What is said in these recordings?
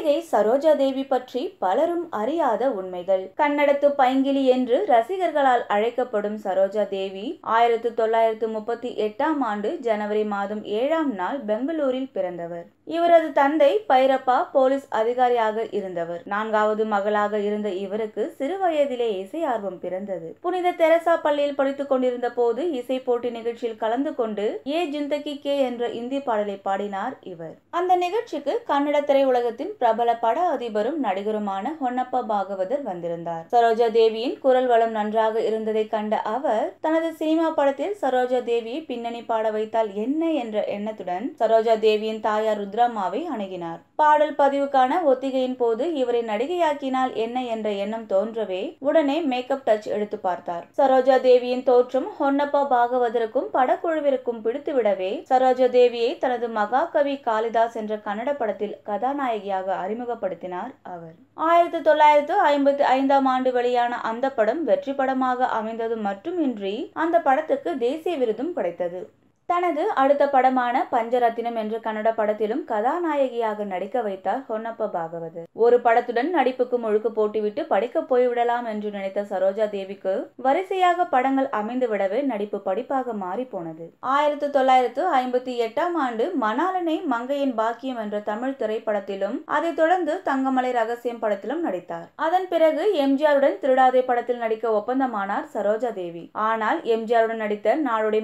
நடிகை சரோஜா தேவி பற்றி பலரும் அறியாத உண்மைகள் கன்னடத்து பைங்கிலி என்று ரசிகர்களால் அழைக்கப்படும் சரோஜா தேவி ஆயிரத்தி தொள்ளாயிரத்து முப்பத்தி எட்டாம் ஆண்டு ஜனவரி மாதம் ஏழாம் நாள் பெங்களூரில் பிறந்தவர் இவரது தந்தை பைரப்பா போலீஸ் அதிகாரியாக இருந்தவர் நான்காவது மகளாக இருந்த இவருக்கு சிறு வயதிலே இசை ஆர்வம் பிறந்தது புனித தெரசா பள்ளியில் படித்துக் கொண்டிருந்த போது இசை போட்டி நிகழ்ச்சியில் கலந்து கொண்டு ஏ ஜிந்தகி கே என்ற இந்தி பாடலை பாடினார் இவர் அந்த நிகழ்ச்சிக்கு கன்னட திரையுலகத்தின் பிரபல பட அதிபரும் நடிகருமான ஹொன்னப்ப பாகவதர் வந்திருந்தார் சரோஜா தேவியின் குரல் வளம் நன்றாக இருந்ததை கண்ட அவர் தனது சினிமா படத்தில் சரோஜா தேவியை பின்னணி பாட வைத்தால் என்ன என்ற எண்ணத்துடன் சரோஜா தேவியின் தாயார் ருத்ராமாவை அணுகினார் பாடல் பதிவுக்கான ஒத்திகையின் போது இவரை நடிகையாக்கினால் என்ன என்ற எண்ணம் தோன்றவே உடனே மேக்கப் டச் எடுத்து பார்த்தார் சரோஜா தேவியின் தோற்றம் ஹொன்னப்பா பாகவதற்கும் படக்குழுவிற்கும் பிடித்துவிடவே சரோஜா தேவியை தனது மகாகவி காளிதாஸ் என்ற கன்னட படத்தில் கதாநாயகியாக அறிமுகப்படுத்தினார் அவர் ஆயிரத்தி தொள்ளாயிரத்து ஐம்பத்தி ஐந்தாம் ஆண்டு வெளியான அந்த படம் வெற்றி படமாக அமைந்தது மட்டுமின்றி அந்த படத்துக்கு தேசிய விருதும் கிடைத்தது தனது அடுத்த படமான பஞ்சரத்தினம் என்ற கன்னட படத்திலும் கதாநாயகியாக நடிக்க வைத்தார் ஹொன்னப்ப பாகவதர் ஒரு படத்துடன் நடிப்புக்கு முழுக்க போட்டுவிட்டு படிக்க போய்விடலாம் என்று நினைத்த சரோஜா தேவிக்கு வரிசையாக படங்கள் அமைந்து விடவே நடிப்பு படிப்பாக மாறி போனது ஆயிரத்தி தொள்ளாயிரத்து ஐம்பத்தி எட்டாம் ஆண்டு மணாலனை மங்கையின் பாக்கியம் என்ற தமிழ் திரைப்படத்திலும் அதைத் தொடர்ந்து தங்கமலை ரகசியம் படத்திலும் நடித்தார் அதன் பிறகு எம்ஜிஆருடன் திருடாதே படத்தில் நடிக்க ஒப்பந்தமானார் சரோஜா தேவி ஆனால் எம்ஜிஆருடன் நடித்த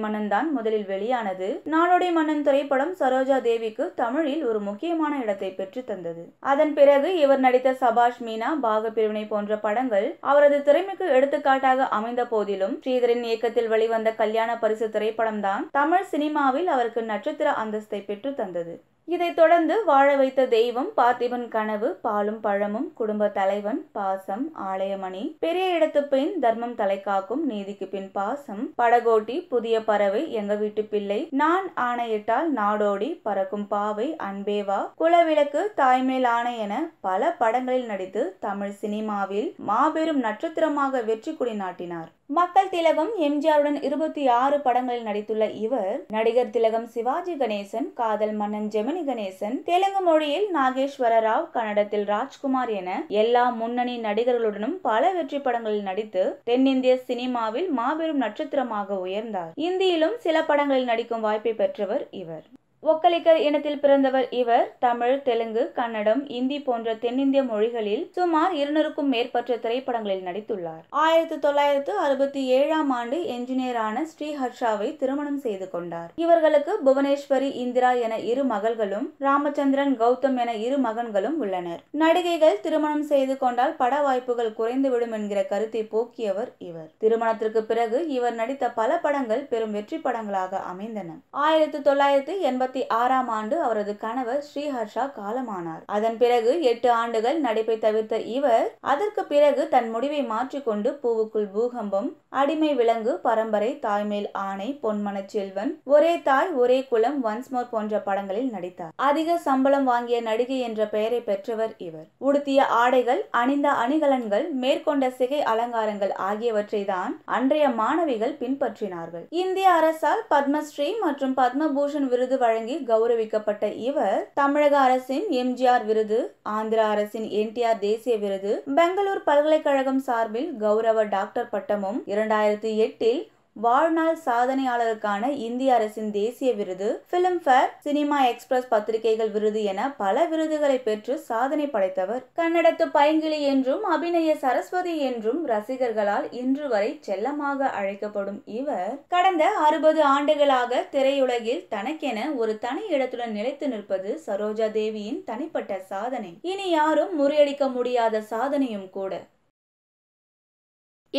மன்னன் தான் முதலில் வெளியே வெளியானது நாடோடி மன்னன் திரைப்படம் சரோஜா தேவிக்கு தமிழில் ஒரு முக்கியமான இடத்தை பெற்று தந்தது அதன் பிறகு இவர் நடித்த சபாஷ் மீனா பாக பிரிவினை போன்ற படங்கள் அவரது திறமைக்கு எடுத்துக்காட்டாக அமைந்த போதிலும் ஸ்ரீதரின் இயக்கத்தில் வெளிவந்த கல்யாண பரிசு திரைப்படம்தான் தமிழ் சினிமாவில் அவருக்கு நட்சத்திர அந்தஸ்தை பெற்று தந்தது இதைத் தொடர்ந்து வாழ வைத்த தெய்வம் பார்த்திபன் கனவு பாலும் பழமும் குடும்ப தலைவன் பாசம் ஆலயமணி பெரிய இடத்து பின் தர்மம் தலை காக்கும் நீதிக்கு பின் பாசம் படகோட்டி புதிய பறவை எங்க வீட்டு பிள்ளை நான் ஆணையிட்டால் நாடோடி பறக்கும் பாவை அன்பேவா குலவிளக்கு தாய்மேல் ஆணை என பல படங்களில் நடித்து தமிழ் சினிமாவில் மாபெரும் நட்சத்திரமாக வெற்றி குடி நாட்டினார் மக்கள் திலகம் எம்ஜிஆருடன் இருபத்தி ஆறு படங்களில் நடித்துள்ள இவர் நடிகர் திலகம் சிவாஜி கணேசன் காதல் மன்னன் ஜெமினி கணேசன் தெலுங்கு மொழியில் நாகேஸ்வர ராவ் கன்னடத்தில் ராஜ்குமார் என எல்லா முன்னணி நடிகர்களுடனும் பல வெற்றி படங்களில் நடித்து தென்னிந்திய சினிமாவில் மாபெரும் நட்சத்திரமாக உயர்ந்தார் இந்தியிலும் சில படங்களில் நடிக்கும் வாய்ப்பை பெற்றவர் இவர் ஒக்கலிக்கர் இனத்தில் பிறந்தவர் இவர் தமிழ் தெலுங்கு கன்னடம் இந்தி போன்ற தென்னிந்திய மொழிகளில் சுமார் இருநூறுக்கும் மேற்பட்ட திரைப்படங்களில் நடித்துள்ளார் ஆயிரத்தி தொள்ளாயிரத்து அறுபத்தி ஏழாம் ஆண்டு என்ஜினியரான ஸ்ரீ ஹர்ஷாவை திருமணம் செய்து கொண்டார் இவர்களுக்கு புவனேஸ்வரி இந்திரா என இரு மகள்களும் ராமச்சந்திரன் கௌதம் என இரு மகன்களும் உள்ளனர் நடிகைகள் திருமணம் செய்து கொண்டால் பட வாய்ப்புகள் குறைந்துவிடும் என்கிற கருத்தை போக்கியவர் இவர் திருமணத்திற்கு பிறகு இவர் நடித்த பல படங்கள் பெரும் வெற்றி படங்களாக அமைந்தன ஆயிரத்தி தொள்ளாயிரத்தி எண்பத்தி இருபத்தி ஆறாம் ஆண்டு அவரது கணவர் ஸ்ரீஹர்ஷா காலமானார் அதன் பிறகு எட்டு ஆண்டுகள் நடிப்பை தவிர்த்த இவர் அதற்கு பிறகு தன் முடிவை மாற்றிக்கொண்டு பூவுக்குள் பூகம்பம் அடிமை விலங்கு பரம்பரை தாய்மேல் ஆணை பொன்மன செல்வன் ஒரே தாய் ஒரே குலம் வன்ஸ்மோர் போன்ற படங்களில் நடித்தார் அதிக சம்பளம் வாங்கிய நடிகை என்ற பெயரை பெற்றவர் இவர் உடுத்திய ஆடைகள் அணிந்த அணிகலன்கள் மேற்கொண்ட சிகை அலங்காரங்கள் ஆகியவற்றை தான் அன்றைய மாணவிகள் பின்பற்றினார்கள் இந்திய அரசால் பத்மஸ்ரீ மற்றும் பத்மபூஷன் விருது வழங்க வழங்கி கௌரவிக்கப்பட்ட இவர் தமிழக அரசின் எம்ஜிஆர் விருது ஆந்திர அரசின் என்டிஆர் தேசிய விருது பெங்களூர் பல்கலைக்கழகம் சார்பில் கௌரவ டாக்டர் பட்டமும் இரண்டாயிரத்தி எட்டில் வாழ்நாள் சாதனையாளருக்கான இந்திய அரசின் தேசிய விருது பிலிம்ஃபேர் சினிமா எக்ஸ்பிரஸ் பத்திரிகைகள் விருது என பல விருதுகளை பெற்று சாதனை படைத்தவர் கன்னடத்து பைங்கிளி என்றும் அபிநய சரஸ்வதி என்றும் ரசிகர்களால் இன்று வரை செல்லமாக அழைக்கப்படும் இவர் கடந்த அறுபது ஆண்டுகளாக திரையுலகில் தனக்கென ஒரு தனி இடத்துடன் நிலைத்து நிற்பது சரோஜா தேவியின் தனிப்பட்ட சாதனை இனி யாரும் முறியடிக்க முடியாத சாதனையும் கூட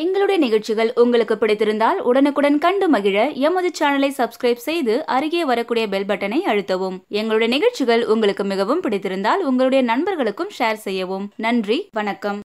எங்களுடைய நிகழ்ச்சிகள் உங்களுக்கு பிடித்திருந்தால் உடனுக்குடன் கண்டு மகிழ எமது சேனலை சப்ஸ்கிரைப் செய்து அருகே வரக்கூடிய பெல் பட்டனை அழுத்தவும் எங்களுடைய நிகழ்ச்சிகள் உங்களுக்கு மிகவும் பிடித்திருந்தால் உங்களுடைய நண்பர்களுக்கும் ஷேர் செய்யவும் நன்றி வணக்கம்